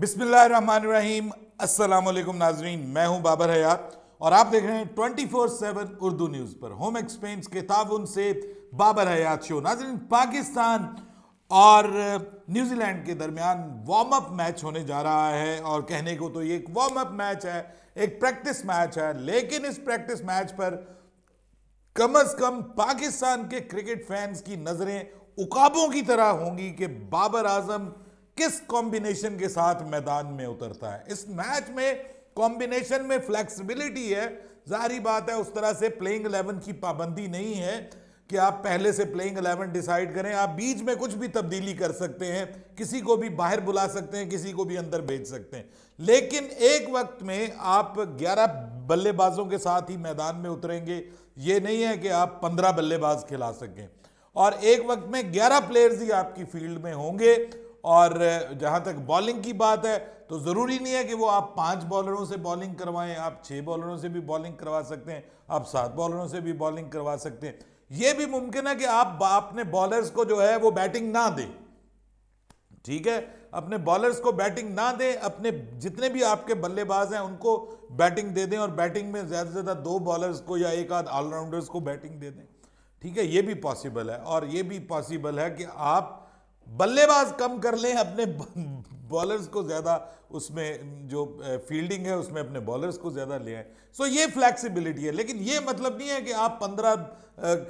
बिस्मिल्लाम असलकुम नाजरीन मैं हूं बाबर हयात और आप देख रहे हैं 24/7 उर्दू न्यूज़ पर होम एक्सपेंस के ताउन से बाबर हयात शो नाजरीन पाकिस्तान और न्यूजीलैंड के दरमियान वार्म अप मैच होने जा रहा है और कहने को तो ये एक वार्म अप मैच है एक प्रैक्टिस मैच है लेकिन इस प्रैक्टिस मैच पर कम अज कम पाकिस्तान के क्रिकेट फैंस की नज़रें उकाबों की तरह होंगी कि बाबर आजम किस कॉम्बिनेशन के साथ मैदान में उतरता है इस मैच में कॉम्बिनेशन में फ्लेक्सिबिलिटी है जारी बात है उस तरह से प्लेइंग इलेवन की पाबंदी नहीं है कि आप पहले से प्लेइंग इलेवन डिसाइड करें आप बीच में कुछ भी तब्दीली कर सकते हैं किसी को भी बाहर बुला सकते हैं किसी को भी अंदर भेज सकते हैं लेकिन एक वक्त में आप 11 बल्लेबाजों के साथ ही मैदान में उतरेंगे ये नहीं है कि आप 15 बल्लेबाज खिला सकें और एक वक्त में 11 प्लेयर्स ही आपकी फील्ड में होंगे और जहाँ तक बॉलिंग की बात है तो ज़रूरी नहीं है कि वो आप पाँच बॉलरों से बॉलिंग करवाएं आप छः बॉलरों से भी बॉलिंग करवा सकते हैं आप सात बॉलरों से भी बॉलिंग करवा सकते हैं ये भी मुमकिन है कि आप अपने बॉलर्स को जो है वो बैटिंग ना दें ठीक है अपने बॉलर्स को बैटिंग ना दें अपने जितने भी आपके बल्लेबाज हैं उनको बैटिंग दे दें और बैटिंग में ज़्यादा से ज़्यादा दो बॉलर्स को या एक आध ऑलराउंडर्स को बैटिंग दे दें ठीक है ये भी पॉसिबल है और ये भी पॉसिबल है कि आप बल्लेबाज कम कर लें अपने बॉलर्स को ज़्यादा उसमें जो फील्डिंग है उसमें अपने बॉलर्स को ज़्यादा ले आए सो ये फ्लेक्सिबिलिटी है लेकिन ये मतलब नहीं है कि आप पंद्रह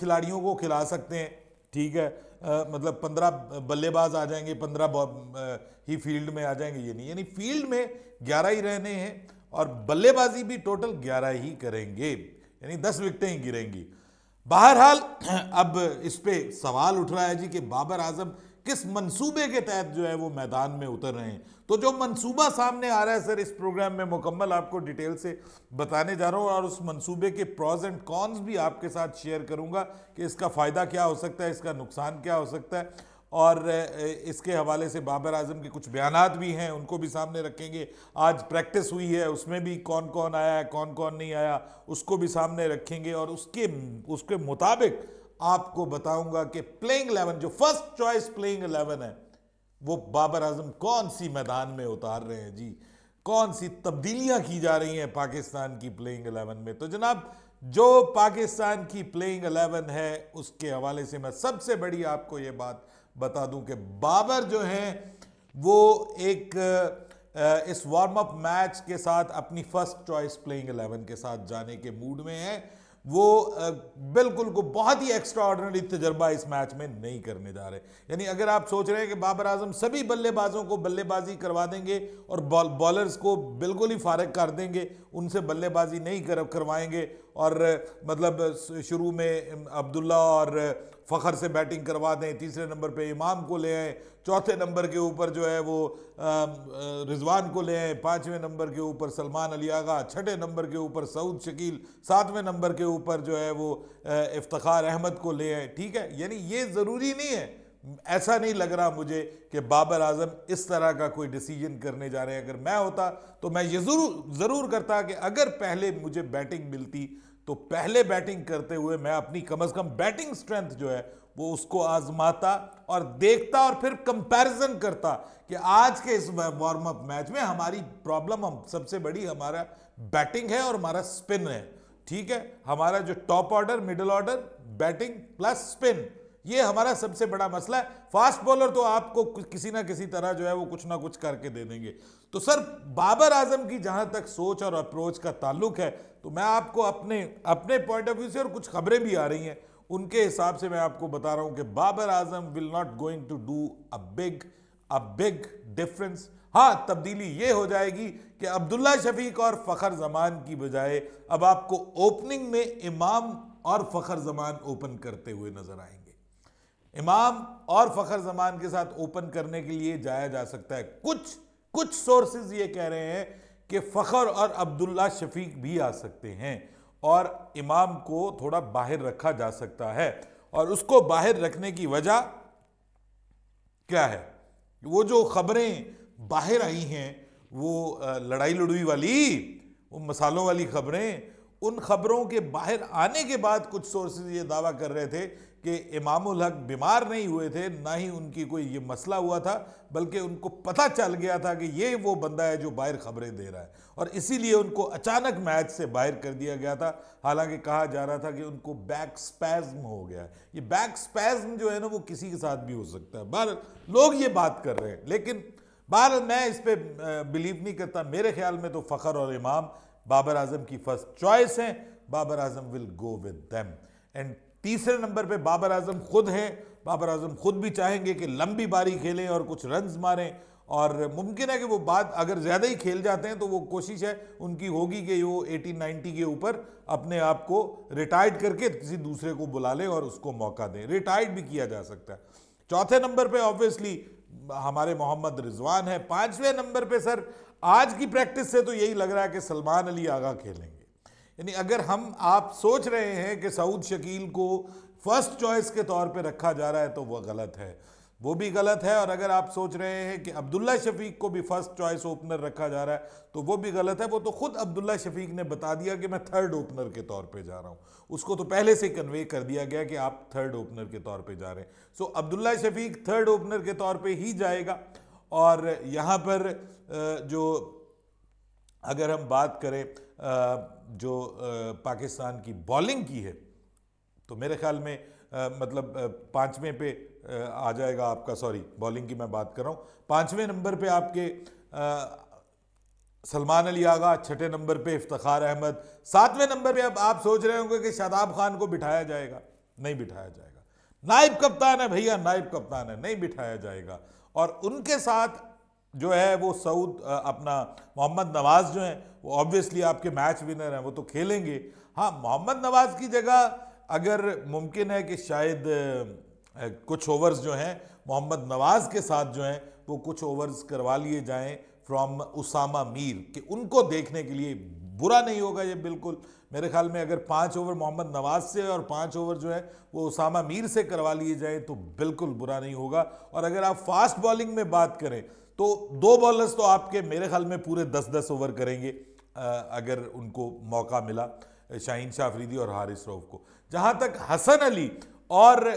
खिलाड़ियों को खिला सकते हैं ठीक है आ, मतलब पंद्रह बल्लेबाज आ जाएंगे पंद्रह ही फील्ड में आ जाएंगे ये नहीं यानी फील्ड में ग्यारह ही रहने हैं और बल्लेबाजी भी टोटल ग्यारह ही करेंगे यानी दस विकटें ही गिरेंगी बहरहाल अब इस पर सवाल उठ रहा है जी कि बाबर आजम किस मंसूबे के तहत जो है वो मैदान में उतर रहे हैं तो जो मंसूबा सामने आ रहा है सर इस प्रोग्राम में मुकम्मल आपको डिटेल से बताने जा रहा हूँ और उस मंसूबे के प्रॉज एंड कॉन्स भी आपके साथ शेयर करूँगा कि इसका फ़ायदा क्या हो सकता है इसका नुकसान क्या हो सकता है और इसके हवाले से बाबर आजम के कुछ बयान भी हैं उनको भी सामने रखेंगे आज प्रैक्टिस हुई है उसमें भी कौन कौन आया है कौन कौन नहीं आया उसको भी सामने रखेंगे और उसके उसके मुताबिक आपको बताऊंगा कि प्लेइंग इलेवन जो फर्स्ट चॉइस प्लेइंग इलेवन है वो बाबर आजम कौन सी मैदान में उतार रहे हैं जी कौन सी तब्दीलियां की जा रही हैं पाकिस्तान की प्लेइंग इलेवन में तो जनाब जो पाकिस्तान की प्लेइंग इलेवन है उसके हवाले से मैं सबसे बड़ी आपको ये बात बता दूं कि बाबर जो हैं वो एक इस वार्म अप मैच के साथ अपनी फर्स्ट चॉइस प्लेइंग इलेवन के साथ जाने के मूड में हैं वो बिल्कुल को बहुत ही एक्स्ट्रा ऑर्डनरी तजर्बा इस मैच में नहीं करने जा रहे यानी अगर आप सोच रहे हैं कि बाबर आजम सभी बल्लेबाजों को बल्लेबाजी करवा देंगे और बॉलर्स को बिल्कुल ही फारग कर देंगे उनसे बल्लेबाजी नहीं कर करवाएंगे और मतलब शुरू में अब्दुल्ला और फ़खर से बैटिंग करवा दें तीसरे नंबर पे इमाम को ले आए चौथे नंबर के ऊपर जो है वो रिजवान को ले आए पाँचवें नंबर के ऊपर सलमान अली आगा छठे नंबर के ऊपर सऊद शकील सातवें नंबर के ऊपर जो है वो इफ्तार अहमद को ले आए ठीक है यानी ये ज़रूरी नहीं है ऐसा नहीं लग रहा मुझे कि बाबर आजम इस तरह का कोई डिसीजन करने जा रहे हैं अगर मैं होता तो मैं ये ज़रूर ज़रूर करता कि अगर पहले मुझे बैटिंग मिलती तो पहले बैटिंग करते हुए मैं अपनी कम अज़ कम बैटिंग स्ट्रेंथ जो है वो उसको आजमाता और देखता और फिर कंपैरिजन करता कि आज के इस वार्म अप मैच में हमारी प्रॉब्लम हम सबसे बड़ी हमारा बैटिंग है और हमारा स्पिन है ठीक है हमारा जो top order middle order batting plus spin ये हमारा सबसे बड़ा मसला है फास्ट बॉलर तो आपको किसी ना किसी तरह जो है वो कुछ ना कुछ करके दे देंगे तो सर बाबर आजम की जहां तक सोच और अप्रोच का ताल्लुक है तो मैं आपको अपने अपने पॉइंट ऑफ व्यू से और कुछ खबरें भी आ रही हैं उनके हिसाब से मैं आपको बता रहा हूं कि Babar Azam will not going to do a big a big difference हाँ तब्दीली ये हो जाएगी कि अब्दुल्ला शफीक और फ़खर जमान की बजाय अब आपको ओपनिंग में इमाम और फ़खर जमान ओपन करते हुए नजर आएंगे इमाम और फ़खर जमान के साथ ओपन करने के लिए जाया जा सकता है कुछ कुछ सोर्सेज ये कह रहे हैं कि फ़खर और अब्दुल्ला शफीक भी आ सकते हैं और इमाम को थोड़ा बाहर रखा जा सकता है और उसको बाहर रखने की वजह क्या है वो जो खबरें बाहर आई हैं वो लड़ाई लड़ुई वाली वो मसालों वाली खबरें उन खबरों के बाहर आने के बाद कुछ सोर्सेज ये दावा कर रहे थे कि इमामुल हक बीमार नहीं हुए थे ना ही उनकी कोई ये मसला हुआ था बल्कि उनको पता चल गया था कि ये वो बंदा है जो बाहर खबरें दे रहा है और इसीलिए उनको अचानक मैच से बाहर कर दिया गया था हालांकि कहा जा रहा था कि उनको बैक स्पैज्म हो गया ये बैक स्पैज्म जो है ना वो किसी के साथ भी हो सकता है बहर लोग ये बात कर रहे हैं लेकिन बहर मैं इस पर बिलीव नहीं करता मेरे ख्याल में तो फ़खर और इमाम बाबर आजम की फर्स्ट चॉइस हैं Babar Azam will go with them and तीसरे नंबर पे बाबर आजम खुद हैं बाबर आजम खुद भी चाहेंगे कि लंबी बारी खेलें और कुछ रन्स मारें और मुमकिन है कि वो बात अगर ज़्यादा ही खेल जाते हैं तो वो कोशिश है उनकी होगी कि वो नाइन्टी के ऊपर अपने आप को रिटायर्ड करके किसी दूसरे को बुला लें और उसको मौका दें रिटायर्ड भी किया जा सकता है चौथे नंबर पे ऑब्वियसली हमारे मोहम्मद रिजवान है पांचवें नंबर पे सर आज की प्रैक्टिस से तो यही लग रहा है कि सलमान अली आगा खेलेंगे यानी अगर हम आप सोच रहे हैं कि सऊद शकील को फर्स्ट चॉइस के तौर पे रखा जा रहा है तो वह गलत है वो भी गलत है और अगर आप सोच रहे हैं कि अब्दुल्ला शफीक को भी फर्स्ट चॉइस ओपनर रखा जा रहा है तो वो भी गलत है वो तो ख़ुद अब्दुल्ला शफीक ने बता दिया कि मैं थर्ड ओपनर के तौर पे जा रहा हूँ उसको तो पहले से कन्वे कर दिया गया कि आप थर्ड ओपनर के तौर पे जा रहे हैं so Abdullah Shafique third opener के तौर पर ही जाएगा और यहाँ पर जो अगर हम बात करें जो पाकिस्तान की बॉलिंग की है तो मेरे ख्याल में मतलब पाँचवें पे आ जाएगा आपका सॉरी बॉलिंग की मैं बात कर रहा हूँ पाँचवें नंबर पे आपके सलमान अली आगा छठे नंबर पे इफ्तार अहमद सातवें नंबर पे अब आप सोच रहे होंगे कि शादाब खान को बिठाया जाएगा नहीं बिठाया जाएगा नायब कप्तान है भैया नायब कप्तान है नहीं बिठाया जाएगा और उनके साथ जो है वो सऊद अपना मोहम्मद नवाज़ जो हैं वो ऑब्वियसली आपके मैच विनर हैं वो तो खेलेंगे हाँ मोहम्मद नवाज़ की जगह अगर मुमकिन है कि शायद कुछ ओवर्स जो हैं मोहम्मद नवाज़ के साथ जो हैं वो कुछ ओवर्स करवा लिए जाएं फ्रॉम उसामा मीर कि उनको देखने के लिए बुरा नहीं होगा ये बिल्कुल मेरे ख्याल में अगर पाँच ओवर मोहम्मद नवाज से और पाँच ओवर जो है वो उसामा मीर से करवा लिए जाए तो बिल्कुल बुरा नहीं होगा और अगर आप फास्ट बॉलिंग में बात करें तो दो बॉलर्स तो आपके मेरे ख्याल में पूरे दस दस ओवर करेंगे अगर उनको मौका मिला शाहीन शाफरीदी और हारिस रऊफ को जहाँ तक हसन अली और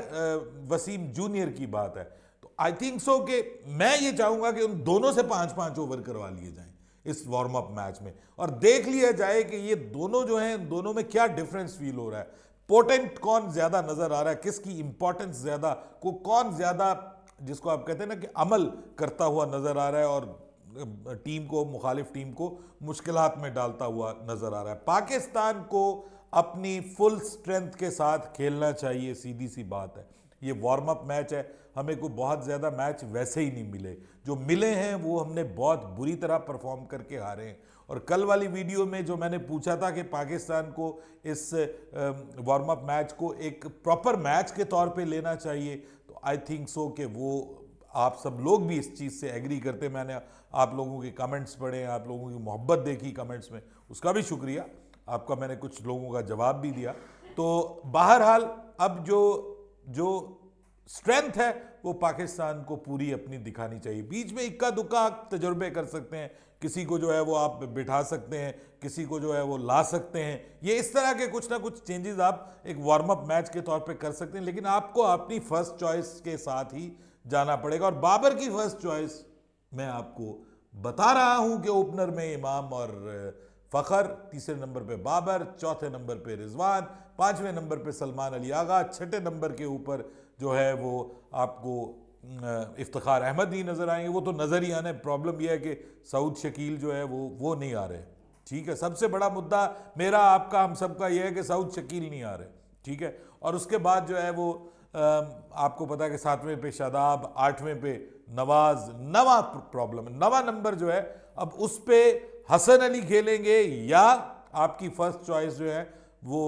वसीम जूनियर की बात है तो आई थिंक सो कि मैं ये चाहूँगा कि उन दोनों से पाँच पाँच ओवर करवा लिए जाएँ इस वार्म अप मैच में और देख लिया जाए कि ये दोनों जो हैं दोनों में क्या डिफरेंस फील हो रहा है पोटेंट कौन ज़्यादा नज़र आ रहा है किसकी इंपॉर्टेंस ज़्यादा को कौन ज़्यादा जिसको आप कहते हैं ना कि अमल करता हुआ नज़र आ रहा है और टीम को मुखालिफ टीम को मुश्किल में डालता हुआ नज़र आ रहा है पाकिस्तान को अपनी फुल स्ट्रेंथ के साथ खेलना चाहिए सीधी सी बात है ये वार्म अप मैच है हमें को बहुत ज़्यादा मैच वैसे ही नहीं मिले जो मिले हैं वो हमने बहुत बुरी तरह परफॉर्म करके हारे हैं और कल वाली वीडियो में जो मैंने पूछा था कि पाकिस्तान को इस वार्म अप मैच को एक प्रॉपर मैच के तौर पे लेना चाहिए तो आई थिंक सो कि वो आप सब लोग भी इस चीज़ से एग्री करते मैंने आप लोगों के कमेंट्स पढ़े आप लोगों की मोहब्बत देखी कमेंट्स में उसका भी शुक्रिया आपका मैंने कुछ लोगों का जवाब भी दिया तो बहरहाल अब जो जो स्ट्रेंथ है वो पाकिस्तान को पूरी अपनी दिखानी चाहिए बीच में इक्का दुक्का आप तजुर्बे कर सकते हैं किसी को जो है वो आप बिठा सकते हैं किसी को जो है वो ला सकते हैं ये इस तरह के कुछ ना कुछ चेंजेस आप एक वार्म अप मैच के तौर पे कर सकते हैं लेकिन आपको अपनी फर्स्ट चॉइस के साथ ही जाना पड़ेगा और बाबर की फर्स्ट चॉइस मैं आपको बता रहा हूँ कि ओपनर में इमाम और फ़खर तीसरे नंबर पे बाबर चौथे नंबर पे रिजवान पांचवें नंबर पे सलमान अली आगा छठे नंबर के ऊपर जो है वो आपको इफ्तार अहमद नहीं नज़र आएंगे वो तो नज़र ही आने प्रॉब्लम यह है कि सऊद शकील जो है वो वो नहीं आ रहे ठीक है सबसे बड़ा मुद्दा मेरा आपका हम सब का यह है कि सऊद शकील नहीं आ रहे ठीक है और उसके बाद जो है वो आपको पता है कि सातवें पे शादाब आठवें पे नवाज नवा प्रॉब्लम नवा नंबर जो है अब उस पर हसन अली खेलेंगे या आपकी फर्स्ट चॉइस जो है वो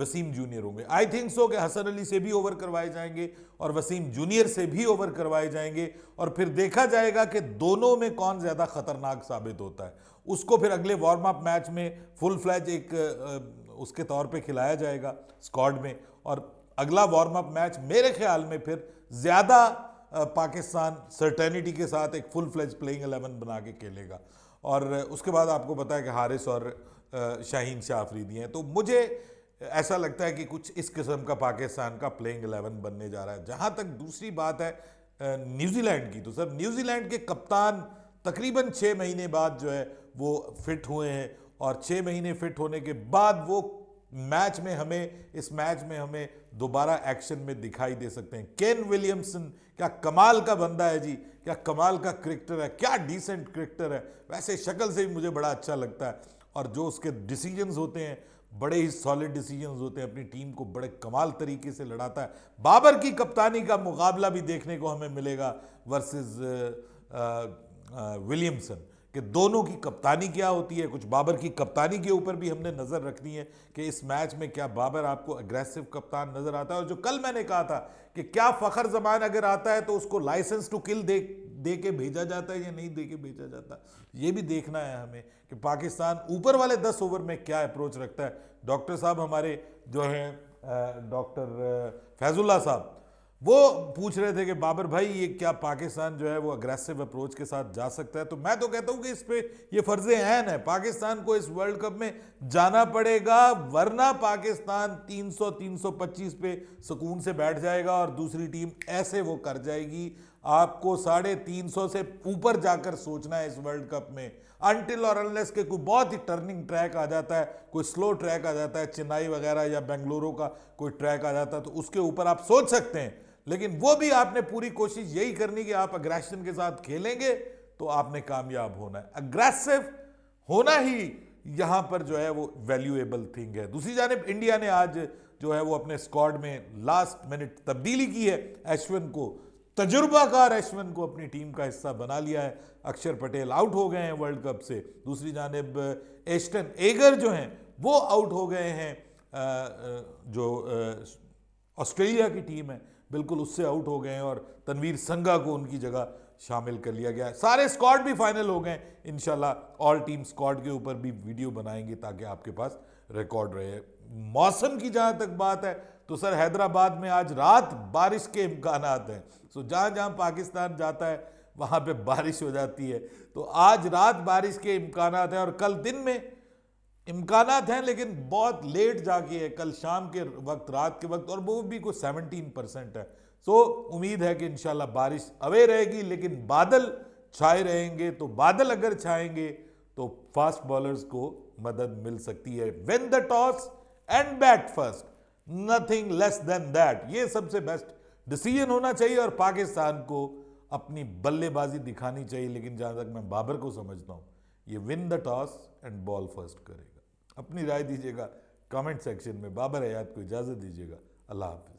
वसीम जूनियर होंगे आई थिंक सो कि हसन अली से भी ओवर करवाए जाएंगे और वसीम जूनियर से भी ओवर करवाए जाएंगे और फिर देखा जाएगा कि दोनों में कौन ज़्यादा ख़तरनाक साबित होता है उसको फिर अगले वार्म अप मैच में फुल फ्लैज एक उसके तौर पे खिलाया जाएगा स्क्वाड में और अगला वार्म अप मैच मेरे ख्याल में फिर ज़्यादा पाकिस्तान सर्टेनिटी के साथ एक फुल फ्लेज प्लेइंग एलेवन बना के खेलेगा और उसके बाद आपको पता है कि हारिस और शाहीन शाह आफरीदी हैं तो मुझे ऐसा लगता है कि कुछ इस किस्म का पाकिस्तान का प्लेइंग एलेवन बनने जा रहा है जहाँ तक दूसरी बात है न्यूजीलैंड की तो सर न्यूजीलैंड के कप्तान तकरीबन छः महीने बाद जो है वो फिट हुए हैं और छः महीने फिट होने के बाद वो मैच में हमें इस मैच में हमें दोबारा एक्शन में दिखाई दे सकते हैं केन विलियमसन क्या कमाल का बंदा है जी क्या कमाल का क्रिकेटर है क्या डिसेंट क्रिकेटर है वैसे शक्ल से भी मुझे बड़ा अच्छा लगता है और जो उसके डिसीजंस होते हैं बड़े ही सॉलिड डिसीजंस होते हैं अपनी टीम को बड़े कमाल तरीके से लड़ाता है बाबर की कप्तानी का मुकाबला भी देखने को हमें मिलेगा वर्सेज विलियमसन कि दोनों की कप्तानी क्या होती है कुछ बाबर की कप्तानी के ऊपर भी हमने नज़र रखनी है कि इस मैच में क्या बाबर आपको अग्रेसिव कप्तान नज़र आता है और जो कल मैंने कहा था कि क्या फ़खर जमान अगर आता है तो उसको लाइसेंस टू किल दे दे के भेजा जाता है या नहीं दे के भेजा जाता ये भी देखना है हमें कि पाकिस्तान ऊपर वाले दस ओवर में क्या अप्रोच रखता है डॉक्टर साहब हमारे जो हैं डॉक्टर फैजुल्ला साहब वो पूछ रहे थे कि बाबर भाई ये क्या पाकिस्तान जो है वो अग्रेसिव अप्रोच के साथ जा सकता है तो मैं तो कहता हूँ कि इस पर यह फर्ज अहन है पाकिस्तान को इस वर्ल्ड कप में जाना पड़ेगा वरना पाकिस्तान 300 325 पे सुकून से बैठ जाएगा और दूसरी टीम ऐसे वो कर जाएगी आपको साढ़े तीन सौ से ऊपर जाकर सोचना है इस वर्ल्ड कप में अनटिल और अनलेस के कोई बहुत ही टर्निंग ट्रैक आ जाता है कोई स्लो ट्रैक आ जाता है चेन्नई वगैरह या बेंगलुरु का कोई ट्रैक आ जाता है तो उसके ऊपर आप सोच सकते हैं लेकिन वो भी आपने पूरी कोशिश यही करनी कि आप अग्रेशन के साथ खेलेंगे तो आपने कामयाब होना है अग्रेसिव होना ही यहां पर जो है वो वैल्यूएबल थिंग है दूसरी जानब इंडिया ने आज जो है वो अपने स्क्वाड में लास्ट मिनट तब्दीली की है अश्विन को तजुर्बाकार अश्विन को अपनी टीम का हिस्सा बना लिया है अक्षर पटेल आउट हो गए हैं वर्ल्ड कप से दूसरी जानब एस्टन एगर जो हैं वो आउट हो गए हैं जो ऑस्ट्रेलिया की टीम है बिल्कुल उससे आउट हो गए और तनवीर संघा को उनकी जगह शामिल कर लिया गया है सारे स्कॉड भी फाइनल हो गए इन ऑल टीम स्कॉड के ऊपर भी वीडियो बनाएंगे ताकि आपके पास रिकॉर्ड रहे मौसम की जहाँ तक बात है तो सर हैदराबाद में आज रात बारिश के इम्कान हैं सो जहाँ जहाँ पाकिस्तान जाता है वहाँ पे बारिश हो जाती है तो आज रात बारिश के इम्कान हैं और कल दिन में इम्कान हैं लेकिन बहुत लेट जाके है कल शाम के वक्त रात के वक्त और वो भी कुछ सेवनटीन परसेंट है सो उम्मीद है कि इन बारिश अवे रहेगी लेकिन बादल छाए रहेंगे तो बादल अगर छाएंगे तो फास्ट बॉलर्स को मदद मिल सकती है win the toss and bat first nothing less than that ये सबसे बेस्ट डिसीजन होना चाहिए और पाकिस्तान को अपनी बल्लेबाजी दिखानी चाहिए लेकिन जहाँ तक मैं बाबर को समझता हूँ ये win the toss and bowl first करेगा अपनी राय दीजिएगा कमेंट सेक्शन में बाबर हयात को इजाज़त दीजिएगा अल्लाह हाफि